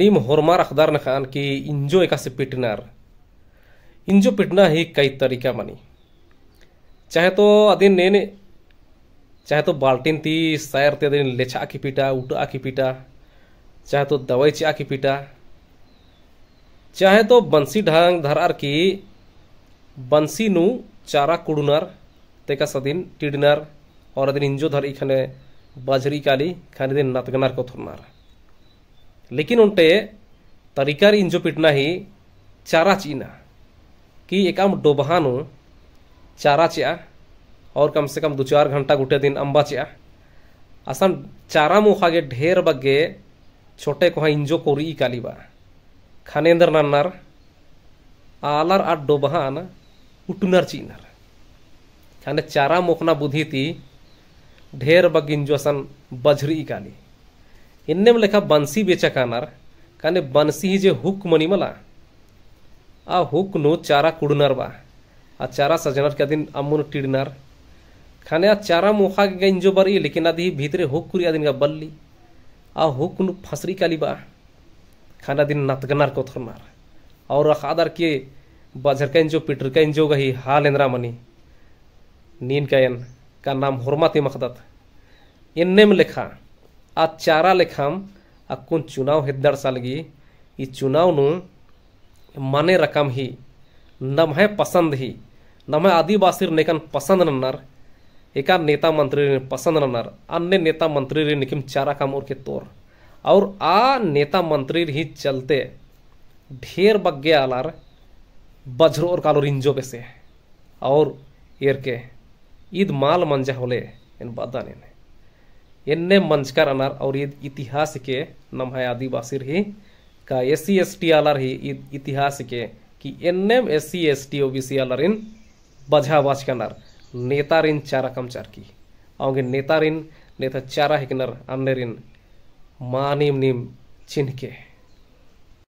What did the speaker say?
निम hormar akhdar nakhan ki injo ekase पिटनार इंजो पिटना ही कई तरीका मानी चाहे तो अदिन नैन चाहे तो बाल्टीन ती सैर ते दिन लेछा की पीटा उठा की पीटा चाहे तो दवाई ची की पीटा चाहे तो बंसी ढांग धरार की बंसी नू चारा कुड़ुनार तेका सदिन टिडनार और अदिन इंजो धर इखने बाजरी काली खाने दिन नतगनार को थुरनार लेकिन उनटे तरीका जो पिटना ही चारा चीना कि एक आम डोबहानु चारा चिया और कम से कम दो चार घंटा गुटे दिन अम्बा चिया असन चारा मुखागे ढेर बगे छोटे को इंजो कोरी खाने अंदर नन्नर आलर आ डोबहान उटनर चीनर खाने चारा मुखना बुद्धि ती ढेर बग इंजो असन बजरी काली इनेम लिखा बंसी बेचा खाना कारण बंसी ही जे हुक मनी मला आ हुक नो चारा कुड़नार बा आ चारा सजनार के दिन अमुन टिड़नार खाने आ चारा मुखा के इंजो बार ये लेकिन आदि ही भीतरे हुक कुरी आदिन का बल्ली आ हुक नु फसरी काली बा खाना दिन नतगनार को थरनार और रखादार के बाजर का इंजो पिटर का इंजो का ही हाल इंद्रा मनी नीन का, का नाम हुरमाती मखदत में लिखा आ चारा ಆ ಚಾರ चुनाव ಅಕ್ಕುನ್ ಚುನಾವ್ इ चुनाव नु माने रकम ही नमहे पसंद ही नमहे आदिवासी नेकन पसंद नन्नर एका नेता मंत्री ने पसंद नन्नर अन्य नेता मंत्री रे निकिम चारा काम और के तोर और आ नेता मंत्री ही चलते ढेर बग्गे आलार बजरो और कालो रिंजो पे से और एर के ईद माल मंजा होले इन बादा ने ಎನ್ ಎ और ಅನಾರ್ इतिहास के नम है आदिवासी रही का एस सी एस टी आलर ही इतिहास के कि एने S C S T O B C आलर इन बजावाज कनर नेता रिन चारा कम चार की नेता रिन नेता चारा हिकनर अन्य रिन मानिम निम चिन्ह के